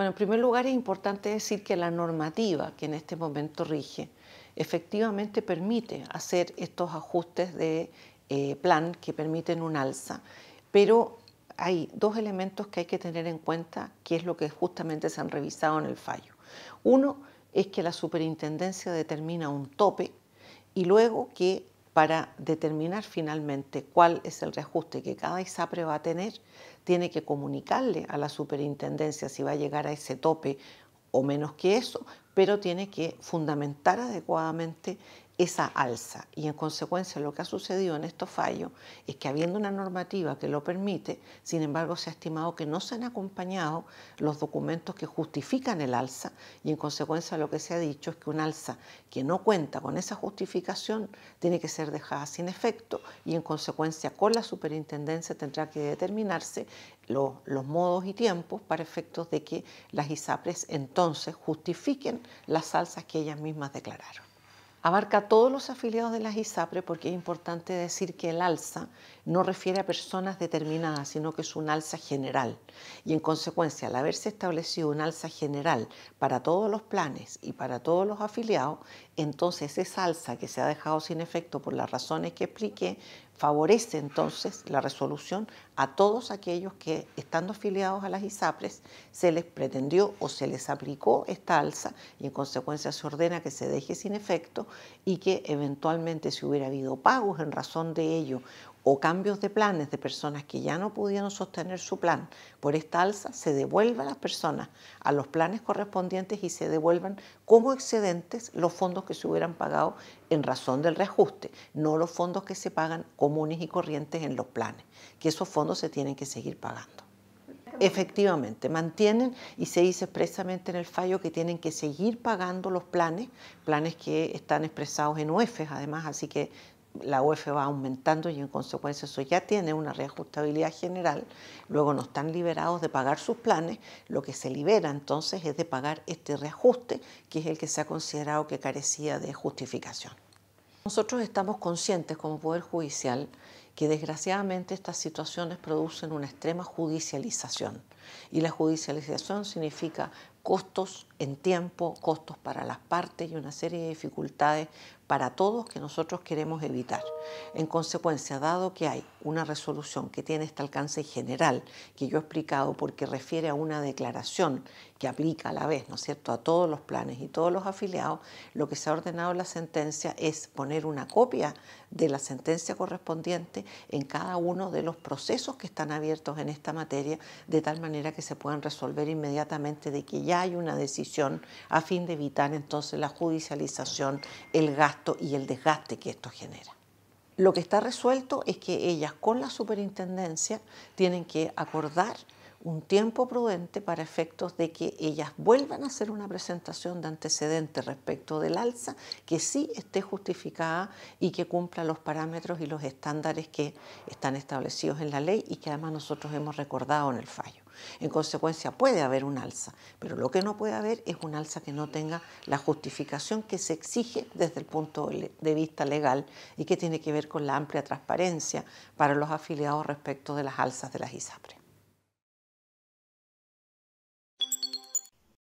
Bueno, en primer lugar es importante decir que la normativa que en este momento rige efectivamente permite hacer estos ajustes de eh, plan que permiten un alza, pero hay dos elementos que hay que tener en cuenta, que es lo que justamente se han revisado en el fallo. Uno es que la superintendencia determina un tope y luego que para determinar finalmente cuál es el reajuste que cada ISAPRE va a tener, tiene que comunicarle a la superintendencia si va a llegar a ese tope o menos que eso, pero tiene que fundamentar adecuadamente esa alza. Y en consecuencia lo que ha sucedido en estos fallos es que habiendo una normativa que lo permite, sin embargo se ha estimado que no se han acompañado los documentos que justifican el alza y en consecuencia lo que se ha dicho es que un alza que no cuenta con esa justificación tiene que ser dejada sin efecto y en consecuencia con la superintendencia tendrá que determinarse los, modos y tiempos para efectos de que las ISAPRES entonces justifiquen las alzas que ellas mismas declararon. Abarca a todos los afiliados de las ISAPRE porque es importante decir que el alza no refiere a personas determinadas, sino que es un alza general. Y en consecuencia, al haberse establecido un alza general para todos los planes y para todos los afiliados, entonces esa alza que se ha dejado sin efecto por las razones que expliqué favorece entonces la resolución a todos aquellos que, estando afiliados a las ISAPRES, se les pretendió o se les aplicó esta alza y en consecuencia se ordena que se deje sin efecto y que eventualmente si hubiera habido pagos en razón de ello o cambios de planes de personas que ya no pudieron sostener su plan por esta alza, se devuelvan las personas a los planes correspondientes y se devuelvan como excedentes los fondos que se hubieran pagado en razón del reajuste, no los fondos que se pagan comunes y corrientes en los planes, que esos fondos se tienen que seguir pagando. Efectivamente, mantienen y se dice expresamente en el fallo que tienen que seguir pagando los planes, planes que están expresados en UEF, además, así que la UEF va aumentando y en consecuencia eso ya tiene una reajustabilidad general, luego no están liberados de pagar sus planes, lo que se libera entonces es de pagar este reajuste, que es el que se ha considerado que carecía de justificación. Nosotros estamos conscientes como Poder Judicial que desgraciadamente estas situaciones producen una extrema judicialización. Y la judicialización significa costos en tiempo, costos para las partes y una serie de dificultades para todos que nosotros queremos evitar. En consecuencia, dado que hay una resolución que tiene este alcance general, que yo he explicado porque refiere a una declaración que aplica a la vez, ¿no es cierto?, a todos los planes y todos los afiliados, lo que se ha ordenado en la sentencia es poner una copia de la sentencia correspondiente en cada uno de los procesos que están abiertos en esta materia, de tal manera que se puedan resolver inmediatamente de que ya ya hay una decisión a fin de evitar entonces la judicialización, el gasto y el desgaste que esto genera. Lo que está resuelto es que ellas con la superintendencia tienen que acordar un tiempo prudente para efectos de que ellas vuelvan a hacer una presentación de antecedentes respecto del alza que sí esté justificada y que cumpla los parámetros y los estándares que están establecidos en la ley y que además nosotros hemos recordado en el fallo. En consecuencia puede haber un alza, pero lo que no puede haber es un alza que no tenga la justificación que se exige desde el punto de vista legal y que tiene que ver con la amplia transparencia para los afiliados respecto de las alzas de las ISAPRES.